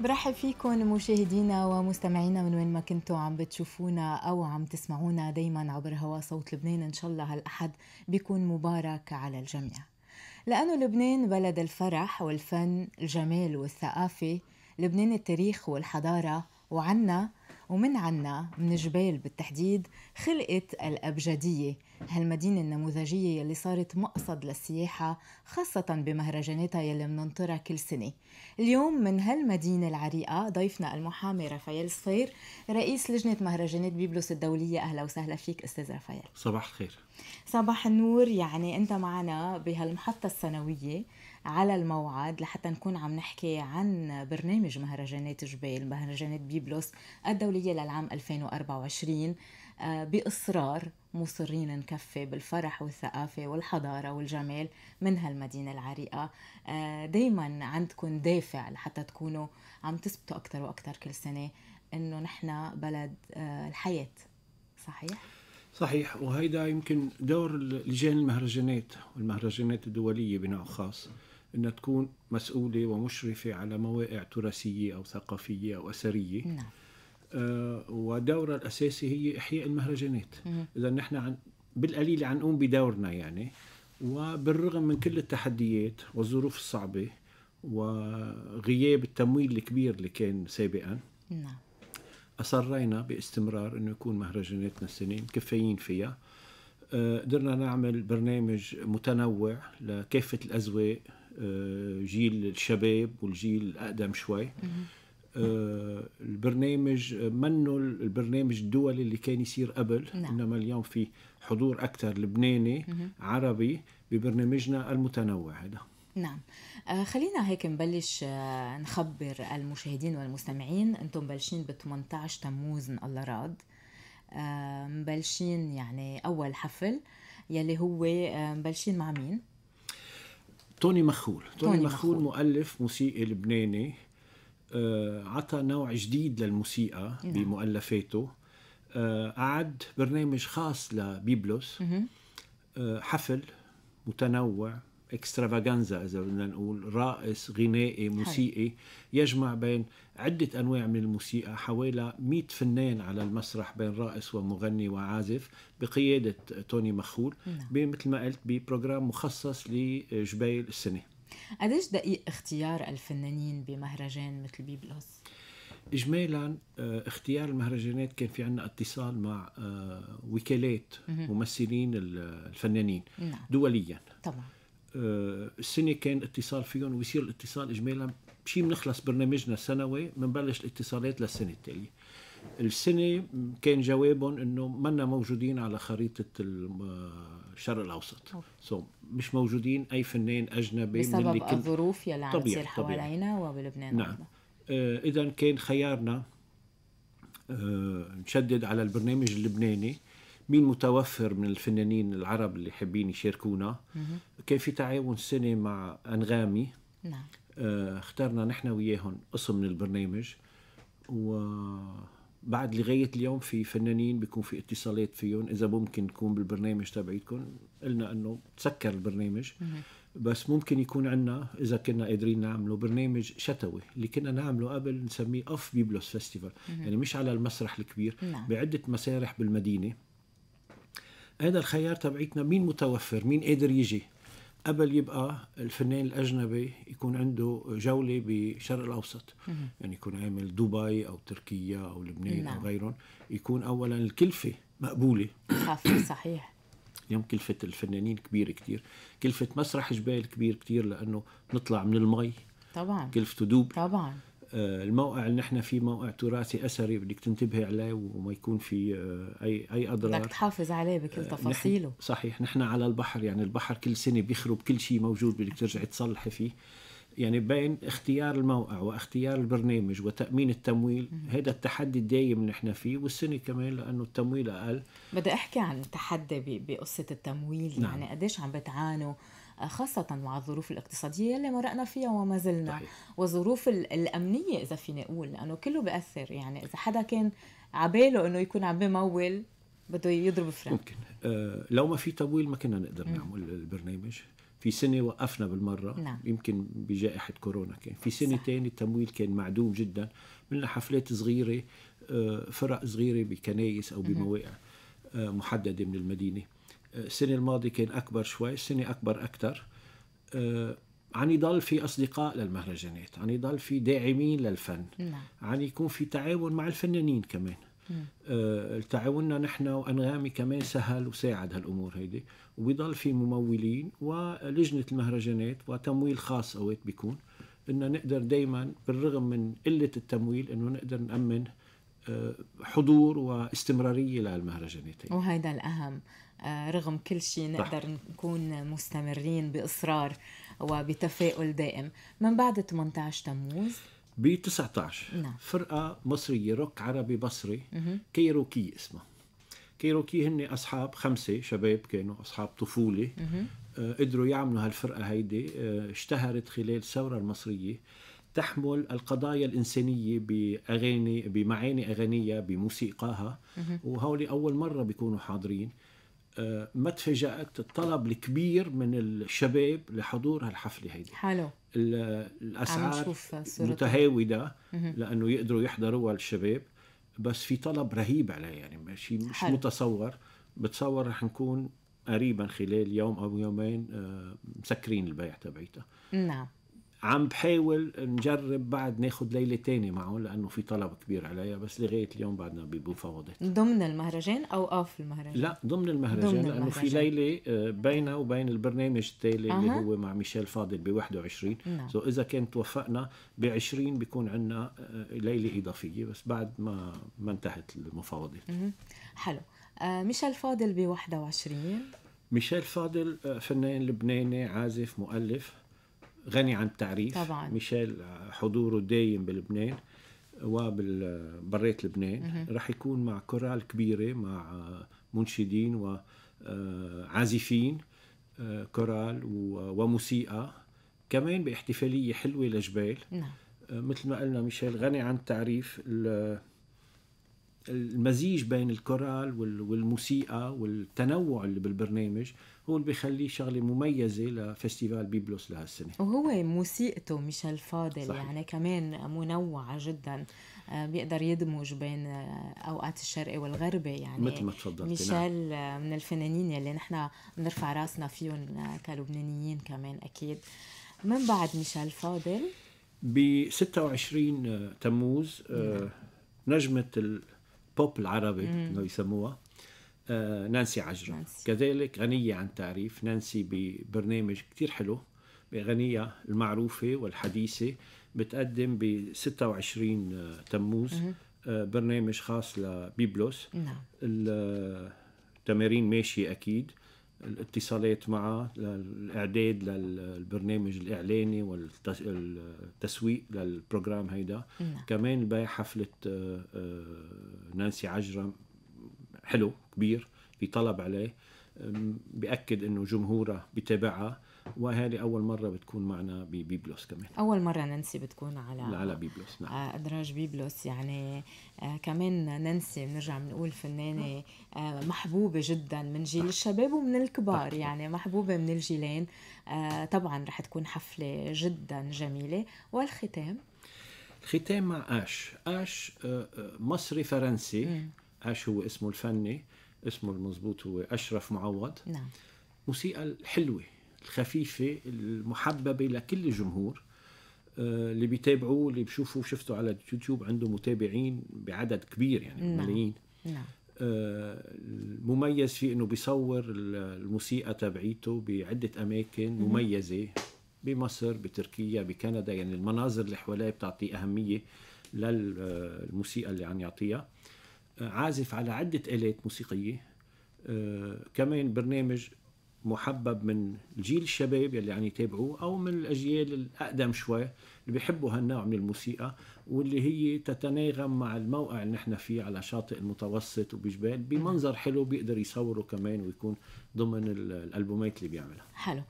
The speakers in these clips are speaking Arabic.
برحب فيكم مشاهدينا ومستمعينا من وين ما كنتوا عم بتشوفونا او عم تسمعونا دايما عبر هوا صوت لبنان ان شاء الله هالاحد بيكون مبارك على الجميع لانه لبنان بلد الفرح والفن الجمال والثقافه لبنان التاريخ والحضاره وعنا ومن عنا من جبال بالتحديد خلقت الأبجدية هالمدينة النموذجية يلي صارت مقصد للسياحة خاصة بمهرجاناتها يلي مننطرها كل سنة اليوم من هالمدينة العريقة ضيفنا المحامي رافائيل صفير رئيس لجنة مهرجانات بيبلس الدولية أهلا وسهلا فيك أستاذ رافائيل صباح الخير صباح النور يعني أنت معنا بهالمحطة السنوية على الموعد لحتى نكون عم نحكي عن برنامج مهرجانات جبال مهرجانات بيبلوس الدولية للعام 2024 آه، بإصرار مصرين نكفي بالفرح والثقافة والحضارة والجمال من هالمدينة العريقة آه، دايما عندكم دافع لحتى تكونوا عم تثبتوا أكثر وأكثر كل سنة إنه نحن بلد آه، الحياة صحيح؟ صحيح وهيدا يمكن دور لجان المهرجانات والمهرجانات الدولية بنوع خاص انها تكون مسؤوله ومشرفه على مواقع تراثيه او ثقافيه او اثريه نعم. آه ودورها الاساسي هي احياء المهرجانات اذا نحن عن بالقليل عم نقوم بدورنا يعني وبالرغم من كل التحديات والظروف الصعبه وغياب التمويل الكبير اللي كان سابقا نعم اصرينا باستمرار انه يكون مهرجاناتنا السنه كفايين فيها آه، قدرنا نعمل برنامج متنوع لكافة الأذواق آه، جيل الشباب والجيل الاقدم شوي آه، البرنامج منه البرنامج الدولي اللي كان يصير قبل نعم. انما اليوم في حضور اكثر لبناني عربي ببرنامجنا المتنوع هذا نعم آه خلينا هيك نبلش آه نخبر المشاهدين والمستمعين انتم مبلشين ب 18 تموز ان الله راد آه مبلشين يعني اول حفل يلي هو آه، مبلشين مع مين توني مخول توني, توني مخول, مخول مؤلف موسيقي لبناني آه، عطى نوع جديد للموسيقى نعم. بمؤلفاته قعد آه، برنامج خاص لبيبلوس آه، حفل متنوع اكسترافاغانزا اذا بدنا نقول رائس غنائي موسيقي يجمع بين عده انواع من الموسيقى حوالي 100 فنان على المسرح بين رائس ومغني وعازف بقياده توني مخول نعم. مثل ما قلت ببروجرام مخصص لجبيل السنه قديش دقيق اختيار الفنانين بمهرجان مثل بيبلوس؟ اجمالا آه، اختيار المهرجانات كان في عندنا اتصال مع آه، وكالات ممثلين الفنانين نعم. دوليا طبعا السنه آه، كان اتصال فيهم ويصير الاتصال اجمالا شيء بنخلص برنامجنا السنوي بنبلش الاتصالات للسنه التاليه السنه كان جوابهم انه منا موجودين على خريطه الشرق الاوسط سو so, مش موجودين اي فنان اجنبي بسبب من اللي كنت... الظروف يلي عم تصير حوالينا وبلبنان نعم آه اذا كان خيارنا آه نشدد على البرنامج اللبناني مين متوفر من الفنانين العرب اللي حابين يشاركونا كان في تعاون سنة مع أنغامي نعم آه اخترنا نحن وياهم قسم من البرنامج وبعد لغاية اليوم في فنانين بيكون في اتصالات فيهم إذا ممكن يكون بالبرنامج تبعيتكم قلنا أنه تسكر البرنامج مه. بس ممكن يكون عندنا إذا كنا قادرين نعمله برنامج شتوي اللي كنا نعمله قبل نسميه أوف بيبلوس فيستيفال يعني مش على المسرح الكبير نعم. بعدة مسارح بالمدينة هذا الخيار تبعيتنا مين متوفر مين قادر يجي قبل يبقى الفنان الاجنبي يكون عنده جوله بالشرق الاوسط يعني يكون عامل دبي او تركيا او لبنان او نعم. غيرهم يكون اولا الكلفه مقبوله صحيح اليوم كلفة الفنانين كبيرة كتير كلفة مسرح جبال كبير كتير لأنه نطلع من المي طبعا كلفته دوب طبعا آه، الموقع اللي نحن فيه موقع تراثي اثري بدك تنتبهي عليه وما يكون في آه، اي اي اضرار بدك تحافظ عليه بكل آه، تفاصيله نحن صحيح نحن على البحر يعني البحر كل سنه بيخرب كل شيء موجود بدك ترجعي تصلحي فيه يعني بين اختيار الموقع واختيار البرنامج وتامين التمويل هذا التحدي الدايم نحن فيه والسنه كمان لانه التمويل اقل بدي احكي عن التحدي بقصه التمويل نعم. يعني قديش عم بتعانوا خاصة مع الظروف الاقتصادية اللي مرقنا فيها وما زلنا صحيح. والظروف الأمنية إذا فيني أقول لأنه كله بأثر يعني إذا حدا كان عباله إنه يكون عم بمول بده يضرب فرن ممكن أه لو ما في تمويل ما كنا نقدر نعمل البرنامج في سنة وقفنا بالمرة نعم. يمكن بجائحة كورونا كان في سنة ثانية التمويل كان معدوم جدا من حفلات صغيرة آه، فرق صغيرة بكنايس أو بمواقع آه، محددة من المدينة السنه الماضيه كان اكبر شوي السنه اكبر اكثر آه، عن يضل في اصدقاء للمهرجانات عن يضل في داعمين للفن نعم. عن يكون في تعاون مع الفنانين كمان آه تعاوننا نحن وانغامي كمان سهل وساعد هالامور هيدي وبيضل في ممولين ولجنه المهرجانات وتمويل خاص اوقات بيكون انه نقدر دائما بالرغم من قله التمويل انه نقدر نامن آه، حضور واستمراريه للمهرجانات وهذا الاهم آه، رغم كل شيء نقدر نكون مستمرين باصرار وبتفاؤل دائم من بعد 18 تموز ب 19 نعم. فرقه مصريه روك عربي بصري مه. كيروكي اسمها كيروكي هن اصحاب خمسه شباب كانوا اصحاب طفوله مه. آه، قدروا يعملوا هالفرقه هيدي آه، اشتهرت خلال الثوره المصريه تحمل القضايا الإنسانية بأغاني بمعاني أغانية بموسيقاها وهولي أول مرة بيكونوا حاضرين آه، ما تفاجأت الطلب الكبير من الشباب لحضور هالحفلة هيدي حلو الأسعار متهاودة لأنه يقدروا يحضروها الشباب بس في طلب رهيب عليها يعني ماشي مش حلو. متصور بتصور رح نكون قريبا خلال يوم أو يومين آه، مسكرين البيع تبعيتها نعم عم بحاول نجرب بعد ناخذ ليله تانية معه لانه في طلب كبير عليها بس لغايه اليوم بعدنا بمفاوضات ضمن المهرجان او اوف المهرجان؟ لا ضمن المهرجان ضمن لانه المهرجان. في ليله آه، بينها وبين البرنامج التالي أه. اللي هو مع ميشيل فاضل ب 21 نعم. سو اذا كان توفقنا ب 20 بيكون عندنا آه، ليله اضافيه بس بعد ما ما انتهت المفاوضات حلو آه، ميشيل فاضل ب 21 ميشيل فاضل فنان لبناني عازف مؤلف غني عن التعريف طبعا ميشيل آه، حضوره دايم بلبنان وبالبريت لبنان راح يكون مع كورال كبيره مع آه، منشدين وعازفين آه، كورال وموسيقى كمان باحتفاليه حلوه لجبال نعم مثل ما قلنا ميشيل غني عن التعريف المزيج بين الكورال والموسيقى والتنوع اللي بالبرنامج هو اللي بيخليه شغله مميزه لفستيفال بيبلوس لهالسنه وهو موسيقته ميشيل فاضل صحيح. يعني كمان منوعه جدا آه، بيقدر يدمج بين آه، اوقات الشرقي والغربي يعني مثل ما تفضلت نعم. ميشيل نعم. من الفنانين يلي نحن بنرفع راسنا فيهم كلبنانيين كمان اكيد من بعد ميشيل فاضل ب 26 تموز نعم. نجمه البوب العربي انه يسموها آه نانسي عجرم نانسي. كذلك غنية عن تعريف نانسي ببرنامج كتير حلو بغنية المعروفة والحديثة بتقدم ب 26 آه، تموز آه، برنامج خاص لبيبلوس نعم التمارين آه، ماشية أكيد الاتصالات معه للاعداد للبرنامج الاعلاني والتسويق للبروجرام هيدا نعم. كمان بيع حفله آه، آه، نانسي عجرم حلو كبير في طلب عليه بأكد انه جمهورها بتابعها وهذه اول مره بتكون معنا ببيبلوس كمان اول مره ننسي بتكون على على بيبلوس نعم آه، ادراج بيبلوس يعني آه، كمان ننسي بنرجع بنقول فنانه نعم. آه، محبوبه جدا من جيل نعم. الشباب ومن الكبار طبعا. يعني محبوبه من الجيلين طبعا رح تكون حفله جدا جميله والختام الختام مع اش اش مصري فرنسي مم. اش هو اسمه الفني اسمه المضبوط هو اشرف معوض نعم موسيقى الحلوه الخفيفه المحببه لكل الجمهور آه، اللي بيتابعوه اللي بشوفوا شفته على اليوتيوب عنده متابعين بعدد كبير يعني نعم. ملايين نعم. آه، المميز فيه انه بيصور الموسيقى تبعيته بعده اماكن مميزه بمصر بتركيا بكندا يعني المناظر اللي حواليه بتعطي اهميه للموسيقى آه، اللي عم يعطيها عازف على عده الات موسيقيه كمان برنامج محبب من الجيل الشباب يلي عم يتابعوه او من الاجيال الاقدم شوي اللي بيحبوا هالنوع من الموسيقى واللي هي تتناغم مع الموقع اللي نحن فيه على شاطئ المتوسط وبجبال بمنظر حلو بيقدر يصوره كمان ويكون ضمن الالبومات اللي بيعملها حلو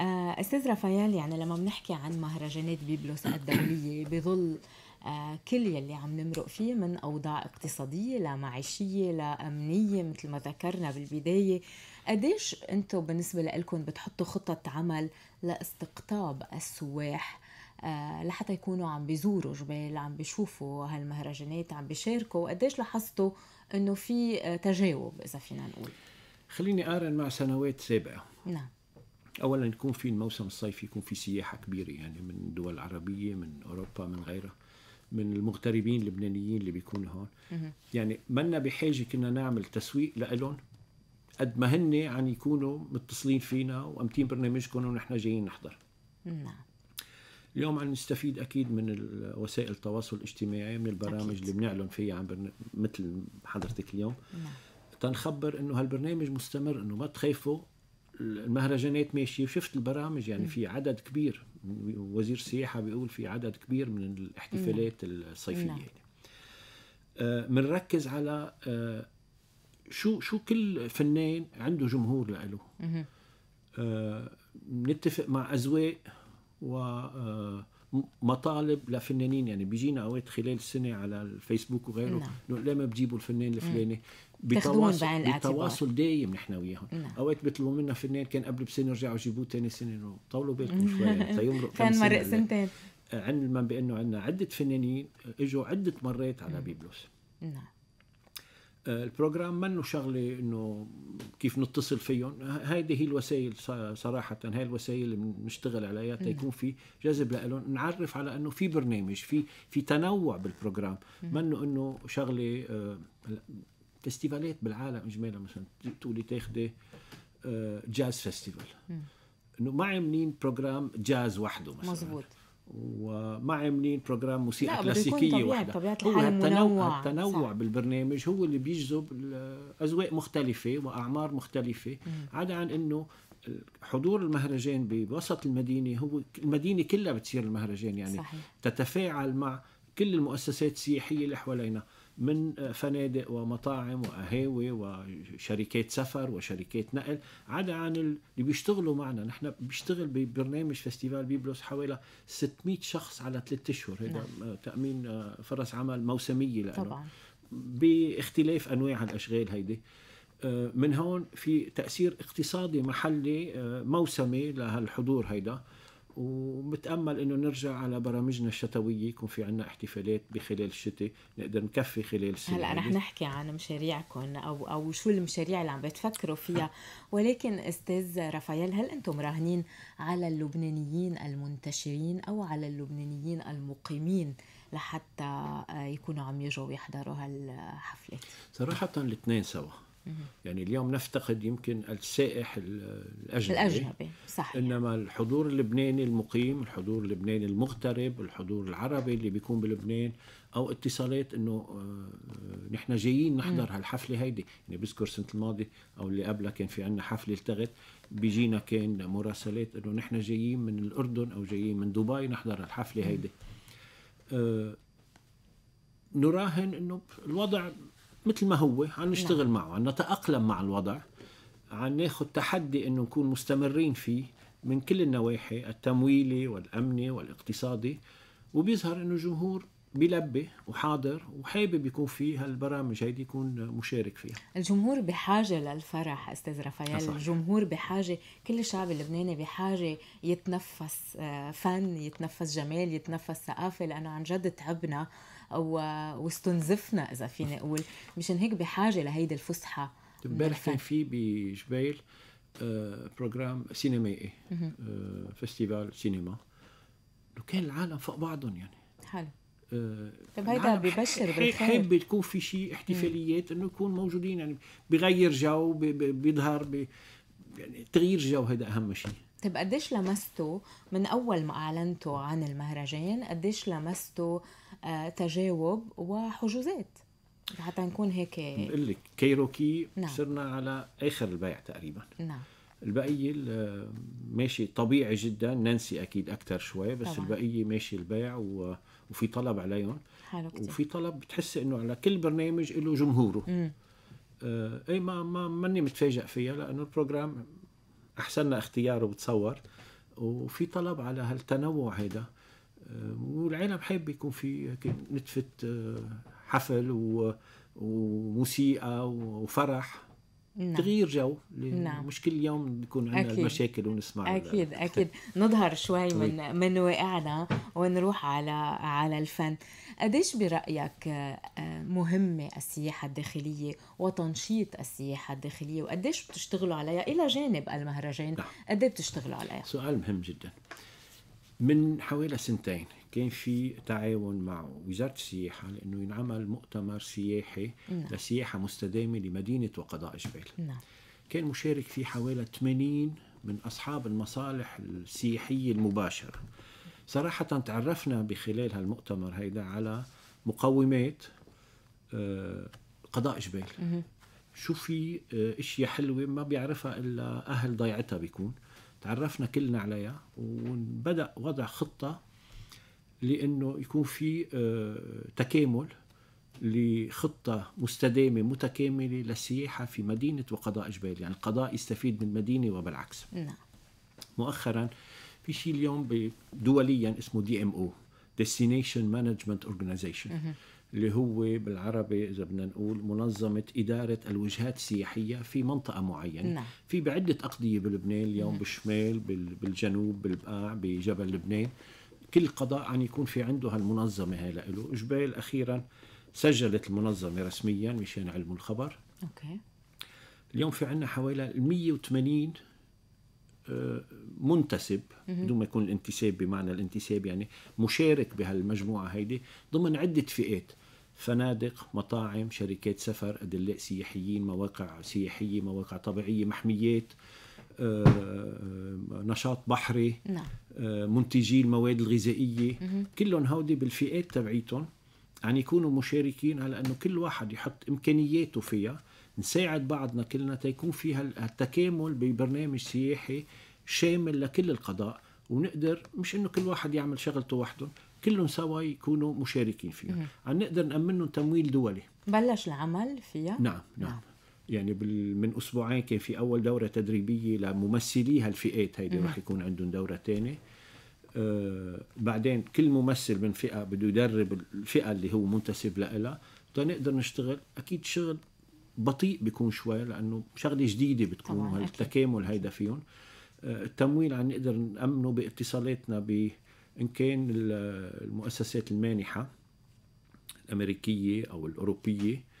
آه استاذ رافائيل يعني لما بنحكي عن مهرجانات بيبلوس الدوليه بظل آه كل يلي عم نمرق فيه من اوضاع اقتصاديه لمعيشيه لامنيه مثل ما ذكرنا بالبدايه قديش انتم بالنسبه لكم بتحطوا خطط عمل لاستقطاب السواح آه، لحتى يكونوا عم بيزوروا جبال عم بيشوفوا هالمهرجانات عم بيشاركوا وقديش لاحظتوا انه في آه، تجاوب اذا فينا نقول خليني اقارن مع سنوات سابقه نعم اولا يكون في الموسم الصيفي يكون في سياحه كبيره يعني من دول عربيه من اوروبا من غيرها من المغتربين اللبنانيين اللي بيكونوا هون يعني منا بحاجه كنا نعمل تسويق لهم قد ما هن عم يكونوا متصلين فينا وامتين برنامجكم ونحن جايين نحضر نعم اليوم عم نستفيد اكيد من وسائل التواصل الاجتماعي من البرامج أكيد. اللي بنعلن فيها عن برن... مثل حضرتك اليوم نعم تنخبر انه هالبرنامج مستمر انه ما تخافوا المهرجانات ماشيه وشفت البرامج يعني م. في عدد كبير وزير السياحه بيقول في عدد كبير من نعم. الاحتفالات نعم. الصيفيه نعم. يعني بنركز آه، على آه، شو شو كل فنان عنده جمهور لإله آه نتفق مع أذواق ومطالب آه، لفنانين يعني بيجينا اوقات خلال السنه على الفيسبوك وغيره انه نعم. ليه ما بتجيبوا الفنان الفلاني بتواصل بتواصل دايم نحن وياهم نعم. اوقات بيطلبوا منا فنان كان قبل بسنه رجعوا جيبوه ثاني سنه انه طولوا بالكم شوي يعني تيمرق كان مرق سنتين آه، علما بانه عندنا عده فنانين اجوا عده مرات على بيبلوس نعم آه، البروجرام منه شغله انه كيف نتصل فيهم هيدي هي الوسائل صراحه هاي الوسائل اللي بنشتغل عليها تيكون في جذب لهم نعرف على انه في برنامج في في تنوع بالبروجرام منه انه شغله آه، فيستيفالات بالعالم اجمالا مثلا تقولي تاخذي آه، جاز فيستيفال انه ما عاملين بروجرام جاز وحده مثلا مزبوط وما عاملين بروجرام موسيقى كلاسيكيه واحده طبيعة هو التنوع التنوع صح. بالبرنامج هو اللي بيجذب اذواق مختلفه واعمار مختلفه عدا عن انه حضور المهرجان بوسط المدينه هو المدينه كلها بتصير المهرجان يعني صحيح. تتفاعل مع كل المؤسسات السياحيه اللي حوالينا من آه، فنادق ومطاعم وقهاوي وشركات سفر وشركات نقل عدا عن اللي بيشتغلوا معنا نحن بيشتغل ببرنامج فيستيفال بيبلوس حوالي 600 شخص على ثلاثة اشهر هذا نعم. تامين آه، فرص عمل موسميه لانه طبعا باختلاف انواع الاشغال هيدي آه، من هون في تاثير اقتصادي محلي موسمي لهالحضور هيدا وبتأمل إنه نرجع على برامجنا الشتوية يكون في عنا احتفالات بخلال الشتاء نقدر نكفي خلال السنة هلا رح نحكي عن مشاريعكم أو أو شو المشاريع اللي عم بتفكروا فيها ولكن أستاذ رافائيل هل أنتم راهنين على اللبنانيين المنتشرين أو على اللبنانيين المقيمين لحتى آه، يكونوا عم يجوا ويحضروا هالحفلة صراحة الاثنين سوا يعني اليوم نفتقد يمكن السائح الاجنبي الاجنبي صحيح انما الحضور اللبناني المقيم، الحضور اللبناني المغترب، الحضور العربي اللي بيكون بلبنان او اتصالات انه آه، نحن جايين نحضر هالحفله هيدي، يعني بذكر سنة الماضي او اللي قبلها كان في عندنا حفله التغت بيجينا كان مراسلات انه نحن جايين من الاردن او جايين من دبي نحضر الحفله هيدي. آه، نراهن انه الوضع مثل ما هو عم نشتغل نعم. معه عم نتأقلم مع الوضع عم ناخذ تحدي انه نكون مستمرين فيه من كل النواحي التمويلي والامني والاقتصادي وبيظهر انه الجمهور بيلبي وحاضر وحابب يكون في هالبرامج هيدي يكون مشارك فيها الجمهور بحاجة للفرح أستاذ رافائيل الجمهور بحاجة كل الشعب اللبناني بحاجة يتنفس آه، فن يتنفس جمال يتنفس ثقافة لأنه عن جد تعبنا واستنزفنا اذا فيني اقول مشان هيك بحاجه لهيدي الفسحه امبارح كان في بجبيل آه، بروجرام سينمائي فيستيفال سينما وكان إيه. آه، العالم فوق بعضهم يعني حلو آه، طيب هيدا ببشر بالخير حابب تكون في شيء احتفاليات انه يكون موجودين يعني بغير جو بيظهر بي يعني تغيير جو هذا اهم شيء طيب قديش لمستوا من اول ما اعلنتوا عن المهرجان قديش لمستوا آه، تجاوب وحجوزات حتى نكون هيك بقول لك كيروكي نعم. صرنا على اخر البيع تقريبا نعم البقيه ماشي طبيعي جدا نانسي اكيد اكثر شوي بس طبعا. البقيه ماشي البيع و... وفي طلب عليهم حلو كتير. وفي طلب بتحس انه على كل برنامج له جمهوره آه اي ما ما ماني متفاجئ فيها لانه البروجرام احسننا اختياره بتصور وفي طلب على هالتنوع هذا آه، والعالم حاب يكون في نتفة آه، حفل وموسيقى وفرح نعم. تغيير جو نعم. مش كل يوم نكون عندنا أكيد. المشاكل ونسمع اكيد لها. اكيد نظهر شوي طيب. من من واقعنا ونروح على على الفن قديش برايك آه، مهمه السياحه الداخليه وتنشيط السياحه الداخليه وقديش بتشتغلوا عليها الى جانب المهرجان نعم. قد إيه بتشتغلوا عليها سؤال مهم جدا من حوالي سنتين كان في تعاون مع وزاره السياحه لانه ينعمل مؤتمر سياحي نعم. لسياحه مستدامه لمدينه وقضاء جبال نعم. كان مشارك فيه حوالي 80 من اصحاب المصالح السياحيه المباشره صراحه تعرفنا بخلال هالمؤتمر هيدا على مقومات آه، قضاء جبال شو في آه، اشياء حلوه ما بيعرفها الا اهل ضيعتها بيكون تعرفنا كلنا عليها وبدأ وضع خطة لأنه يكون في آه، تكامل لخطة مستدامة متكاملة للسياحة في مدينة وقضاء جبال يعني القضاء يستفيد من المدينة وبالعكس نعم. مؤخرا في شيء اليوم دوليا اسمه دي ام او Destination Management Organization اللي هو بالعربي اذا بدنا نقول منظمه اداره الوجهات السياحيه في منطقه معينه نعم. في بعده اقضيه بلبنان اليوم نعم. بالشمال بالجنوب بالبقاع بجبل لبنان كل قضاء عن يكون في عنده هالمنظمه هاي له جبال اخيرا سجلت المنظمه رسميا مشان علم الخبر اوكي اليوم في عندنا حوالي 180 آه، منتسب بدون ما يكون الانتساب بمعنى الانتساب يعني مشارك بهالمجموعه هيدي ضمن عده فئات فنادق مطاعم شركات سفر أدلاء سياحيين مواقع سياحية مواقع طبيعية محميات آه، آه، نشاط بحري نعم. آه، منتجي المواد الغذائية كلهم هودي بالفئات تبعيتهم يعني يكونوا مشاركين على أنه كل واحد يحط إمكانياته فيها نساعد بعضنا كلنا تيكون في هالتكامل ببرنامج سياحي شامل لكل القضاء ونقدر مش انه كل واحد يعمل شغلته وحده كلهم سوا يكونوا مشاركين فيها عم نقدر نأمنهم تمويل دولي بلش العمل فيها؟ نعم نعم, نعم. يعني بال... من اسبوعين كان في اول دوره تدريبيه لممثلي هالفئات هيدي رح يكون عندهم دوره ثانيه آه بعدين كل ممثل من فئه بده يدرب الفئه اللي هو منتسب لها تنقدر نشتغل اكيد شغل بطيء بيكون شوي لانه شغله جديده بتكون التكامل هيدا فيهم آه، التمويل عم نقدر نامنه باتصالاتنا ب ان كان المؤسسات المانحه الامريكيه او الاوروبيه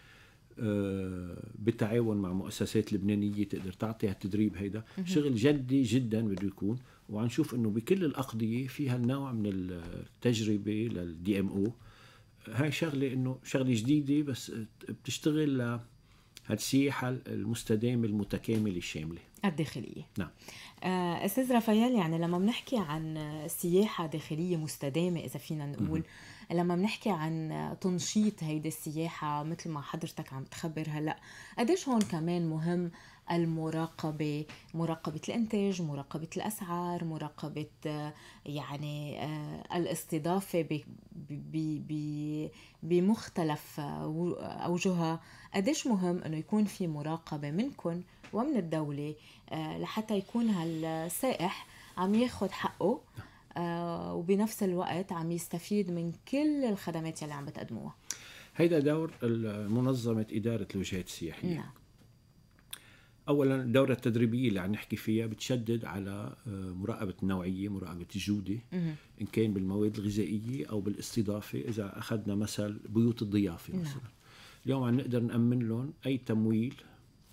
آه، بالتعاون مع مؤسسات لبنانيه تقدر تعطي هالتدريب هيدا شغل جدي جدا بده يكون وعنشوف انه بكل الاقضيه في هالنوع من التجربه للدي ام او هاي شغله انه شغله جديده بس بتشتغل هالسياحة المستدامة المتكاملة الشاملة الداخلية نعم آه، أستاذ رافائيل يعني لما بنحكي عن سياحة داخلية مستدامة إذا فينا نقول لما بنحكي عن تنشيط هيدي السياحة مثل ما حضرتك عم تخبر هلأ قديش هون كمان مهم المراقبة مراقبة الإنتاج مراقبة الأسعار مراقبة آه، يعني آه، الاستضافة بمختلف آه، أوجهها قديش مهم أنه يكون في مراقبة منكم ومن الدولة لحتى يكون هالسائح عم ياخد حقه وبنفس الوقت عم يستفيد من كل الخدمات اللي عم بتقدموها هيدا دور منظمة إدارة الوجهات السياحية نعم. اولا الدوره التدريبيه اللي عم نحكي فيها بتشدد على آه، مراقبه النوعيه مراقبه الجوده ان كان بالمواد الغذائيه او بالاستضافه اذا اخذنا مثل بيوت الضيافه نعم. مثلا اليوم عم نقدر نامن لهم اي تمويل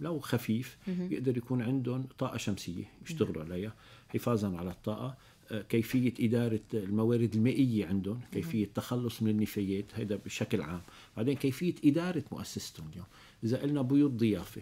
لو خفيف يقدر يكون عندهم طاقه شمسيه يشتغلوا نعم. عليها حفاظا على الطاقه آه، كيفية إدارة الموارد المائية عندهم كيفية التخلص من النفايات هذا بشكل عام بعدين كيفية إدارة مؤسستهم اليوم إذا قلنا بيوت ضيافة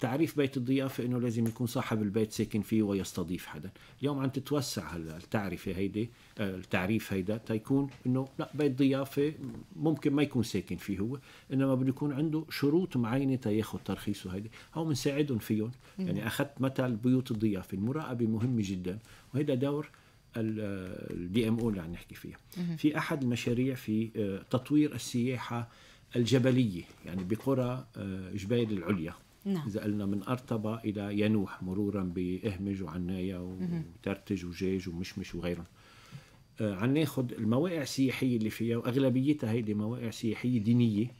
تعريف بيت الضيافة انه لازم يكون صاحب البيت ساكن فيه ويستضيف حدا اليوم عم تتوسع التعريف التعرفة هيدي آه، التعريف هيدا تيكون انه لا بيت ضيافة ممكن ما يكون ساكن فيه هو انما بده يكون عنده شروط معينة تياخد ترخيصه هيدي هاو بنساعدهم فيهم يعني اخذت مثل بيوت الضيافة المراقبة مهمة جدا وهيدا دور الدي ام او اللي عم نحكي فيها في احد المشاريع في آه، تطوير السياحة الجبلية يعني بقرى آه، جبال العليا نعم. إذا قلنا من أرطبة إلى ينوح مرورا بإهمج وعناية وترتج وجاج ومشمش وغيرهم آه عن ناخد المواقع السياحية اللي فيها وأغلبيتها هيدي مواقع سياحية دينية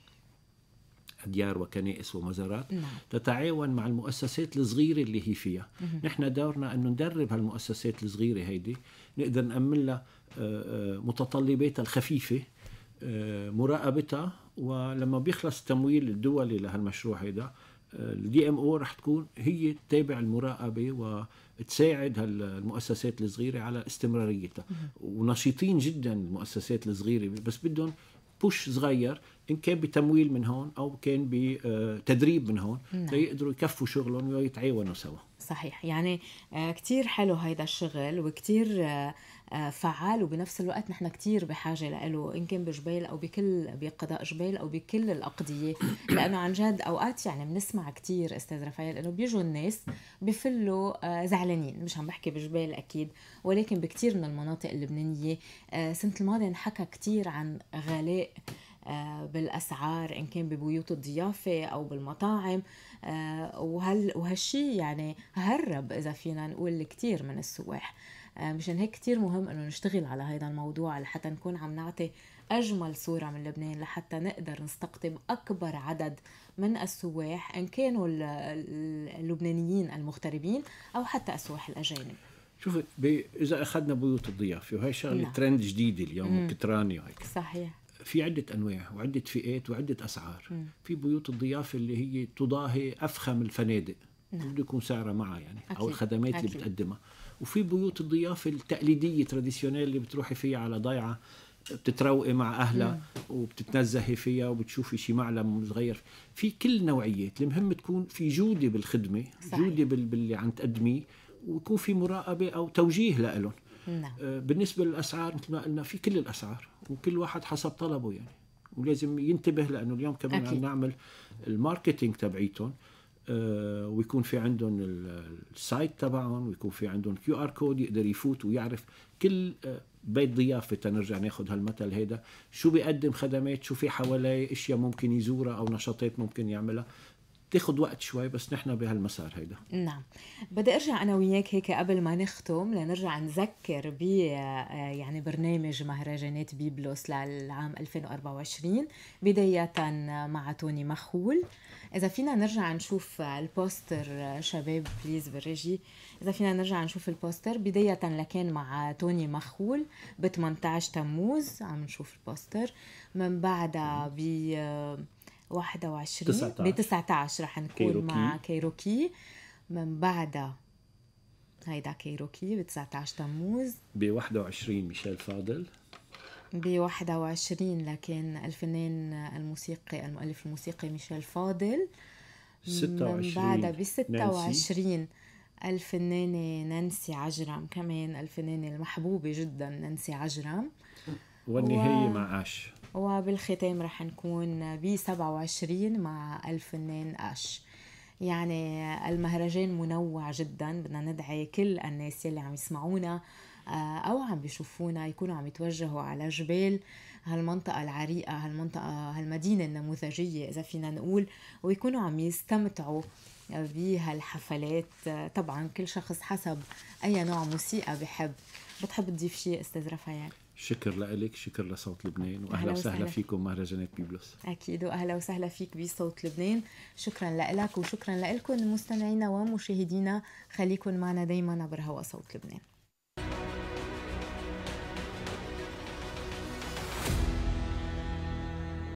أديار وكنائس ومزارات نعم. تتعاون مع المؤسسات الصغيرة اللي هي فيها مم. نحن دورنا أنه ندرب هالمؤسسات الصغيرة هيدي نقدر نأمن لها آه، آه، متطلباتها الخفيفة آه، مراقبتها ولما بيخلص التمويل الدولي لهالمشروع هيدا الدي ام او رح تكون هي تتابع المراقبه وتساعد هالمؤسسات الصغيره على استمراريتها ونشيطين جدا المؤسسات الصغيره بس بدهم بوش صغير ان كان بتمويل من هون او كان بتدريب من هون نعم. ليقدروا يكفوا شغلهم ويتعاونوا سوا صحيح يعني آه، كتير حلو هيدا الشغل وكتير آه، آه، فعال وبنفس الوقت نحن كتير بحاجه له ان كان بجبيل او بكل بقضاء جبيل او بكل الاقضيه لانه عن جد اوقات يعني بنسمع كتير استاذ رفايل انه بيجوا الناس بفلوا آه، زعلانين مش عم بحكي بجبيل اكيد ولكن بكتير من المناطق اللبنانيه آه، سنه الماضي انحكى كتير عن غلاء بالاسعار ان كان ببيوت الضيافه او بالمطاعم وهال وهالشي يعني هرب اذا فينا نقول كثير من السواح آه، مشان هيك كتير مهم انه نشتغل على هذا الموضوع لحتى نكون عم نعطي اجمل صوره من لبنان لحتى نقدر نستقطب اكبر عدد من السواح ان كانوا اللبنانيين المغتربين او حتى السواح الاجانب شوف اذا اخذنا بيوت الضيافه وهي شغله نعم. ترند جديده اليوم كتراني هيك صحيح في عدة أنواع وعدة فئات وعدة أسعار م. في بيوت الضيافة اللي هي تضاهي أفخم الفنادق نعم. بده يكون سعرها معها يعني أكيد. أو الخدمات أكيد. اللي بتقدمها وفي بيوت الضيافه التقليديه تراديسيونيل اللي بتروحي فيها على ضيعه بتتروقي مع اهلها وبتتنزهي فيها وبتشوفي شي معلم صغير في كل نوعية المهم تكون في جوده بالخدمه صحيح. جوده باللي عم تقدميه ويكون في مراقبه او توجيه لهم نعم. آه، بالنسبه للاسعار مثل ما قلنا في كل الاسعار وكل واحد حسب طلبه يعني ولازم ينتبه لانه اليوم كمان عم نعمل الماركتينج تبعيتهم آه، ويكون في عندهم السايت تبعهم ويكون في عندهم كيو ار كود يقدر يفوت ويعرف كل آه، بيت ضيافه تنرجع ناخذ هالمثل هيدا شو بيقدم خدمات شو في حواليه اشياء ممكن يزورها او نشاطات ممكن يعملها بتاخذ وقت شوي بس نحن بهالمسار هيدا نعم بدي ارجع انا وياك هيك قبل ما نختم لنرجع نذكر ب يعني برنامج مهرجانات بيبلوس للعام 2024 بدايه مع توني مخول اذا فينا نرجع نشوف البوستر شباب بليز بالريجي اذا فينا نرجع نشوف البوستر بدايه لكان مع توني مخول ب 18 تموز عم نشوف البوستر من بعدها ب 21 19 ب 19 رح نكون كيروكي. مع كيروكي من بعدها هيدا كيروكي ب 19 تموز ب 21 ميشيل فاضل ب 21 لكن الفنان الموسيقي المؤلف الموسيقي ميشيل فاضل 26 من بعدها ب 26 الفنانة نانسي عجرم كمان الفنانة المحبوبة جدا نانسي عجرم والنهاية و... مع آش وبالختام رح نكون ب 27 مع الفنان أش يعني المهرجان منوع جدا بدنا ندعي كل الناس يلي عم يسمعونا آه، او عم بيشوفونا يكونوا عم يتوجهوا على جبال هالمنطقة العريقة هالمنطقة هالمدينة النموذجية إذا فينا نقول ويكونوا عم يستمتعوا بهالحفلات آه، طبعا كل شخص حسب أي نوع موسيقى بحب بتحب تضيف شيء أستاذ رفايال شكر لك شكر لصوت لبنان واهلا وسهلا فيكم مهرجانات بيبلوس اكيد واهلا وسهلا فيك بصوت لبنان شكرا لك وشكرا لكم مستمعينا ومشاهدينا خليكم معنا دائما عبر هوا صوت لبنان